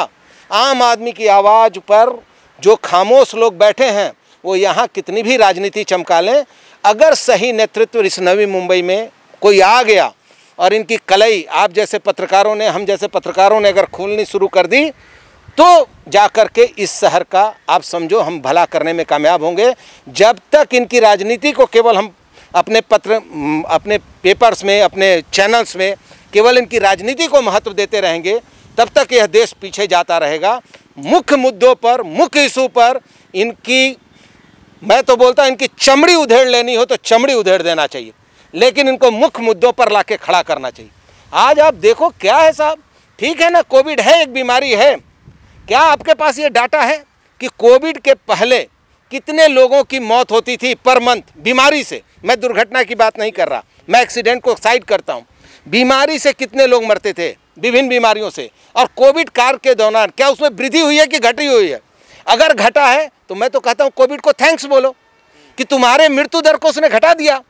आम आदमी की आवाज़ पर जो खामोश लोग बैठे हैं वो यहाँ कितनी भी राजनीति चमका लें अगर सही नेतृत्व इस नवी मुंबई में कोई आ गया और इनकी कलई आप जैसे पत्रकारों ने हम जैसे पत्रकारों ने अगर खोलनी शुरू कर दी तो जा कर के इस शहर का आप समझो हम भला करने में कामयाब होंगे जब तक इनकी राजनीति को केवल हम अपने पत्र अपने पेपर्स में अपने चैनल्स में केवल इनकी राजनीति को महत्व देते रहेंगे तब तक यह देश पीछे जाता रहेगा मुख्य मुद्दों पर मुख्य इशू पर इनकी मैं तो बोलता इनकी चमड़ी उधेड़ लेनी हो तो चमड़ी उधेड़ देना चाहिए लेकिन इनको मुख्य मुद्दों पर ला खड़ा करना चाहिए आज आप देखो क्या है साहब ठीक है ना कोविड है एक बीमारी है क्या आपके पास ये डाटा है कि कोविड के पहले कितने लोगों की मौत होती थी पर मंथ बीमारी से मैं दुर्घटना की बात नहीं कर रहा मैं एक्सीडेंट को साइड करता हूँ बीमारी से कितने लोग मरते थे विभिन्न बीमारियों से और कोविड काल के दौरान क्या उसमें वृद्धि हुई है कि घटी हुई है अगर घटा है तो मैं तो कहता हूँ कोविड को थैंक्स बोलो कि तुम्हारे मृत्यु दर को उसने घटा दिया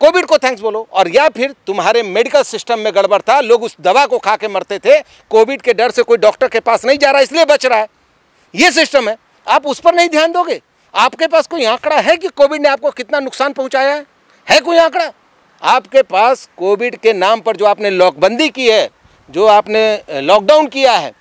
कोविड को थैंक्स बोलो और या फिर तुम्हारे मेडिकल सिस्टम में गड़बड़ था लोग उस दवा को खा के मरते थे कोविड के डर से कोई डॉक्टर के पास नहीं जा रहा इसलिए बच रहा है ये सिस्टम है आप उस पर नहीं ध्यान दोगे आपके पास कोई आंकड़ा है कि कोविड ने आपको कितना नुकसान पहुंचाया है है कोई आंकड़ा आपके पास कोविड के नाम पर जो आपने लॉकबंदी की है जो आपने लॉकडाउन किया है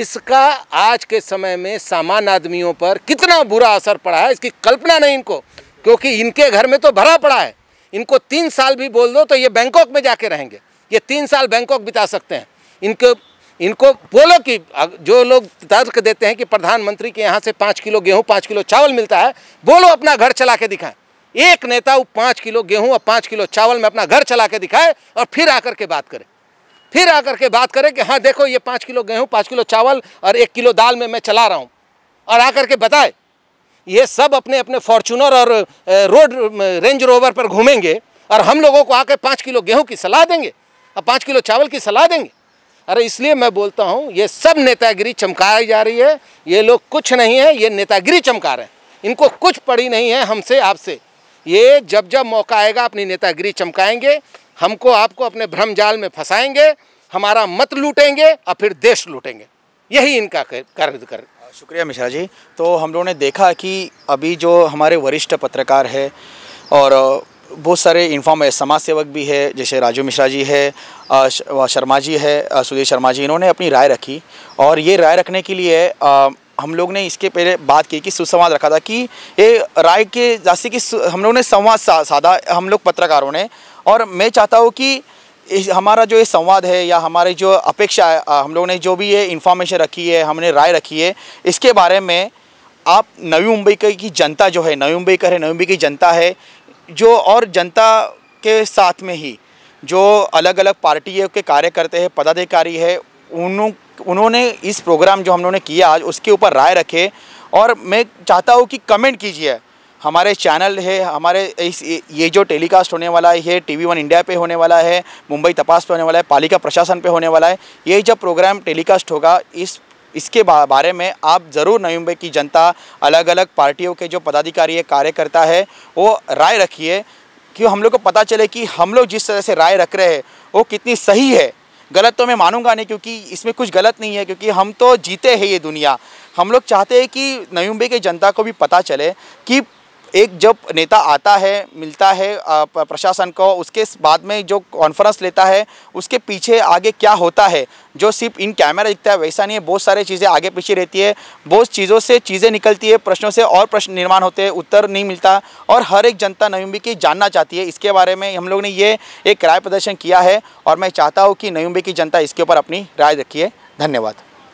इसका आज के समय में सामान्य आदमियों पर कितना बुरा असर पड़ा है इसकी कल्पना नहीं इनको क्योंकि इनके घर में तो भरा पड़ा है इनको तीन साल भी बोल दो तो ये बैंकॉक में जाके रहेंगे ये तीन साल बैंकॉक बिता सकते हैं इनके इनको बोलो कि जो लोग तर्क देते हैं कि प्रधानमंत्री के यहाँ से पाँच किलो गेहूँ पाँच किलो चावल मिलता है बोलो अपना घर चला के दिखाएं एक नेता वो पाँच किलो गेहूँ और पाँच किलो चावल में अपना घर चला के दिखाए और फिर आकर के बात करें फिर आकर के बात करें कि हाँ देखो ये पाँच किलो गेहूँ पाँच किलो चावल और एक किलो दाल में मैं चला रहा हूँ और आकर के बताए ये सब अपने अपने फॉर्चूनर और रोड रेंज रोवर पर घूमेंगे और हम लोगों को आकर पाँच किलो गेहूँ की सलाह देंगे और पाँच किलो चावल की सलाह देंगे अरे इसलिए मैं बोलता हूँ ये सब नेतागिरी चमकाई जा रही है ये लोग कुछ नहीं है ये नेतागिरी चमका रहे हैं इनको कुछ पड़ी नहीं है हमसे आपसे ये जब जब मौका आएगा अपनी नेतागिरी चमकाएंगे हमको आपको अपने भ्रम जाल में फंसाएंगे हमारा मत लूटेंगे और फिर देश लूटेंगे यही इनका कार्य कर शुक्रिया मिश्रा जी तो हम लोगों ने देखा कि अभी जो हमारे वरिष्ठ पत्रकार है और बहुत सारे इन्फॉर्म समाज सेवक भी है जैसे राजू मिश्रा जी है शर्मा जी है सुधीर शर्मा जी इन्होंने अपनी राय रखी और ये राय रखने के लिए हम लोग ने इसके पहले बात की कि सुसंवाद रखा था कि ये राय के जैसे कि हम लोगों ने संवाद सा, साधा हम लोग पत्रकारों ने और मैं चाहता हूँ कि हमारा जो ये संवाद है या हमारी जो अपेक्षा है हम लोगों ने जो भी ये इन्फॉर्मेशन रखी है हमने राय रखी है इसके बारे में आप नवी मुंबई की जनता जो है नवी मुंबई कर है नवी मुंबई की जनता है जो और जनता के साथ में ही जो अलग अलग पार्टियों के कार्यकर्ते हैं पदाधिकारी है उन उन्होंने इस प्रोग्राम जो हम लोगों ने किया आज उसके ऊपर राय रखे और मैं चाहता हूँ कि कमेंट कीजिए हमारे चैनल है हमारे इस ये जो टेलीकास्ट होने वाला है ये टी वी वन इंडिया पे होने वाला है मुंबई तपास पे होने वाला है पालिका प्रशासन पे होने वाला है ये जब प्रोग्राम टेलीकास्ट होगा इस इसके बारे में आप ज़रूर नवी मुंबई की जनता अलग अलग पार्टियों के जो पदाधिकारी है कार्यकर्ता है वो राय रखिए क्यों हम लोग को पता चले कि हम लोग जिस तरह से राय रख रहे हैं वो कितनी सही है गलत तो मैं मानूंगा नहीं क्योंकि इसमें कुछ गलत नहीं है क्योंकि हम तो जीते हैं ये दुनिया हम लोग चाहते हैं कि नवी मुंबई की जनता को भी पता चले कि एक जब नेता आता है मिलता है प्रशासन को उसके बाद में जो कॉन्फ्रेंस लेता है उसके पीछे आगे क्या होता है जो सिर्फ इन कैमरा दिखता है वैसा नहीं है बहुत सारे चीज़ें आगे पीछे रहती है बहुत चीज़ों से चीज़ें निकलती है प्रश्नों से और प्रश्न निर्माण होते हैं उत्तर नहीं मिलता और हर एक जनता नयुम्बी की जानना चाहती है इसके बारे में हम लोग ने ये एक राय प्रदर्शन किया है और मैं चाहता हूँ कि नयुम्बी की जनता इसके ऊपर अपनी राय रखिए धन्यवाद